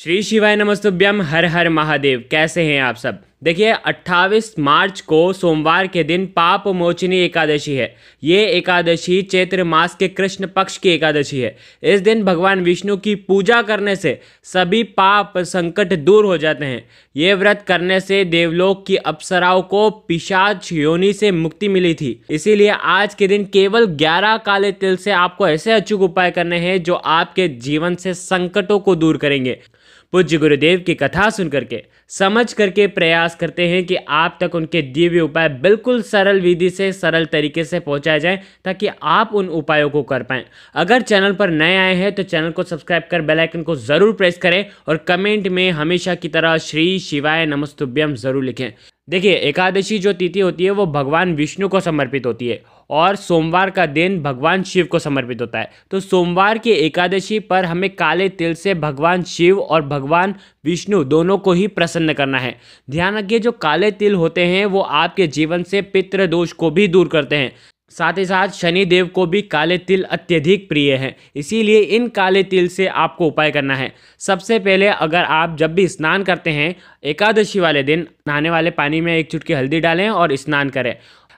श्री शिवाय नमस्तुभ्यम हर हर महादेव कैसे हैं आप सब देखिए 28 मार्च को सोमवार के दिन पाप मोचनी एकादशी है ये एकादशी चैत्र मास के कृष्ण पक्ष की एकादशी है इस दिन भगवान विष्णु की पूजा करने से सभी पाप संकट दूर हो जाते हैं ये व्रत करने से देवलोक की अप्सराओं को पिशाच योनि से मुक्ति मिली थी इसीलिए आज के दिन केवल 11 काले तिल से आपको ऐसे अचूक उपाय करने हैं जो आपके जीवन से संकटों को दूर करेंगे पूज्य गुरुदेव की कथा सुन करके समझ करके प्रयास करते हैं कि आप तक उनके दिव्य उपाय बिल्कुल सरल विधि से सरल तरीके से पहुंचाए जाएं ताकि आप उन उपायों को कर पाएं अगर चैनल पर नए आए हैं तो चैनल को सब्सक्राइब कर बेलाइकन को ज़रूर प्रेस करें और कमेंट में हमेशा की तरह श्री शिवाय नमस्तुभ्यम ज़रूर लिखें देखिए एकादशी जो तिथि होती है वो भगवान विष्णु को समर्पित होती है और सोमवार का दिन भगवान शिव को समर्पित होता है तो सोमवार की एकादशी पर हमें काले तिल से भगवान शिव और भगवान विष्णु दोनों को ही प्रसन्न करना है ध्यान रखिए जो काले तिल होते हैं वो आपके जीवन से पितृदोष को भी दूर करते हैं साथ ही साथ शनि देव को भी काले तिल अत्यधिक प्रिय हैं इसीलिए इन काले तिल से आपको उपाय करना है सबसे पहले अगर आप जब भी स्नान करते हैं एकादशी वाले दिन नहाने वाले पानी में एक चुटकी हल्दी डालें और स्नान करें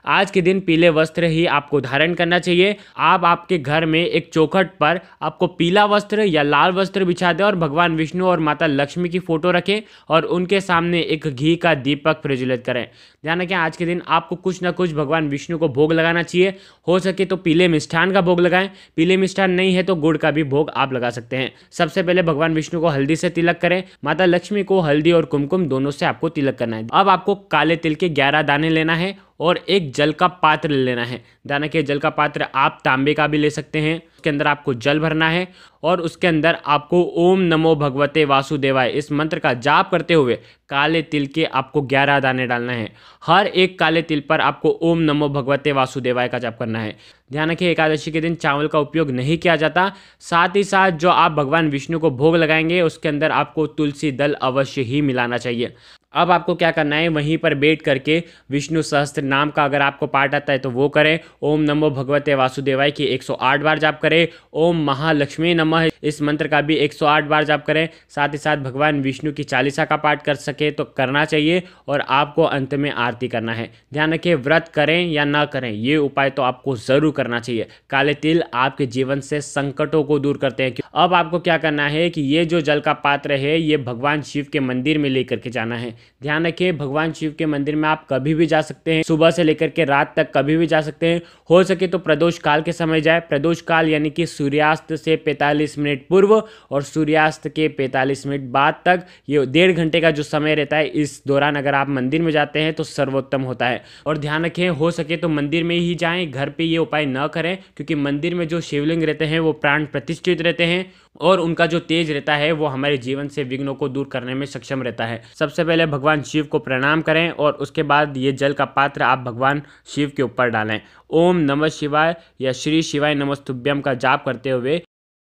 आज के दिन पीले वस्त्र ही आपको धारण करना चाहिए आप आपके घर में एक चौखट पर आपको पीला वस्त्र या लाल वस्त्र बिछा दें और भगवान विष्णु और माता लक्ष्मी की फोटो रखें और उनके सामने एक घी का दीपक प्रज्वलित करें ध्यान रखें आज के दिन आपको कुछ ना कुछ भगवान विष्णु को भोग लगाना चाहिए हो सके तो पीले मिष्ठान का भोग लगाएं पीले मिष्ठान नहीं है तो गुड़ का भी भोग आप लगा सकते हैं सबसे पहले भगवान विष्णु को हल्दी से तिलक करें माता लक्ष्मी को हल्दी और कुमकुम दोनों से आपको तिलक करना है अब आपको काले तिल के ग्यारह दाने लेना है और एक जल का पात्र ले लेना है दाना के जल का पात्र आप तांबे का भी ले सकते हैं उसके अंदर आपको जल भरना है और उसके अंदर आपको ओम नमो भगवते वासुदेवाय इस मंत्र का जाप करते हुए काले तिल के आपको ग्यारह दाने डालना है हर एक काले तिल पर आपको ओम नमो भगवते वासुदेवाय का जाप करना है ध्यान रखिए एकादशी के दिन चावल का उपयोग नहीं किया जाता साथ ही साथ जो आप भगवान विष्णु को भोग लगाएंगे उसके अंदर आपको तुलसी दल अवश्य ही मिलाना चाहिए अब आपको क्या करना है वहीं पर बैठ करके विष्णु सहस्त्र नाम का अगर आपको पाठ आता है तो वो करें ओम नमो भगवते वासुदेवाय की 108 बार जाप करें ओम महालक्ष्मी नमः इस मंत्र का भी 108 बार जाप करें साथ ही साथ भगवान विष्णु की चालीसा का पाठ कर सके तो करना चाहिए और आपको अंत में आरती करना है ध्यान रखिए व्रत करें या ना करें ये उपाय तो आपको ज़रूर करना चाहिए काले तिल आपके जीवन से संकटों को दूर करते हैं अब आपको क्या करना है कि ये जो जल का पात्र है ये भगवान शिव के मंदिर में लेकर के जाना है ध्यान रखिए भगवान शिव के मंदिर में आप कभी भी जा सकते हैं सुबह से लेकर के रात तक कभी भी जा सकते हैं हो सके तो प्रदोष काल के समय जाए प्रदोष काल यानी कि सूर्यास्त से पैंतालीस मिनट पूर्व और सूर्यास्त के पैंतालीस मिनट बाद तक ये डेढ़ घंटे का जो समय रहता है इस दौरान अगर आप मंदिर में जाते हैं तो सर्वोत्तम होता है और ध्यान रखें हो सके तो मंदिर में ही जाएं घर पर ये उपाय न करें क्योंकि मंदिर में जो शिवलिंग रहते हैं वो प्राण प्रतिष्ठित रहते हैं और उनका जो तेज रहता है वो हमारे जीवन से विघ्नों को दूर करने में सक्षम रहता है सबसे पहले भगवान शिव को प्रणाम करें और उसके बाद ये जल का पात्र आप भगवान शिव के ऊपर डालें ओम नमः शिवाय या श्री शिवाय नमस्तुभ्यम का जाप करते हुए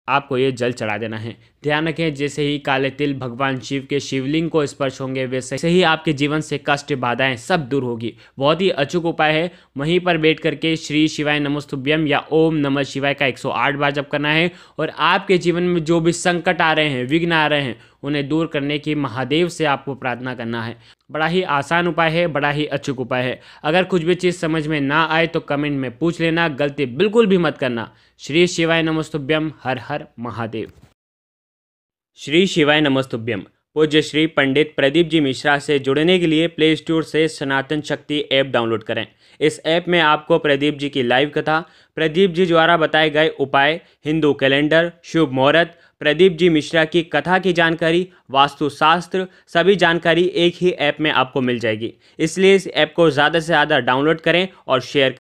आपको ये जल चढ़ा देना है ध्यान रखें जैसे ही काले तिल भगवान शिव के शिवलिंग को स्पर्श होंगे वैसे ही आपके जीवन से कष्ट बाधाएं सब दूर होगी बहुत ही अचूक उपाय है वहीं पर बैठ करके श्री शिवाय नमस्तुभ्यम या ओम नमः शिवाय का 108 बार जप करना है और आपके जीवन में जो भी संकट आ रहे हैं विघ्न आ रहे हैं उन्हें दूर करने की महादेव से आपको प्रार्थना करना है बड़ा ही आसान उपाय है बड़ा ही अचूक उपाय है अगर कुछ भी चीज़ समझ में ना आए तो कमेंट में पूछ लेना गलती बिल्कुल भी मत करना श्री शिवाय नमस्तुभ्यम हर हर महादेव श्री शिवाय नमस्तुभ्यम पूज्य श्री पंडित प्रदीप जी मिश्रा से जुड़ने के लिए प्ले स्टोर से सनातन शक्ति ऐप डाउनलोड करें इस ऐप में आपको प्रदीप जी की लाइव कथा प्रदीप जी द्वारा बताए गए उपाय हिंदू कैलेंडर शुभ मुहूर्त प्रदीप जी मिश्रा की कथा की जानकारी वास्तुशास्त्र सभी जानकारी एक ही ऐप में आपको मिल जाएगी इसलिए इस ऐप को ज़्यादा से ज़्यादा डाउनलोड करें और शेयर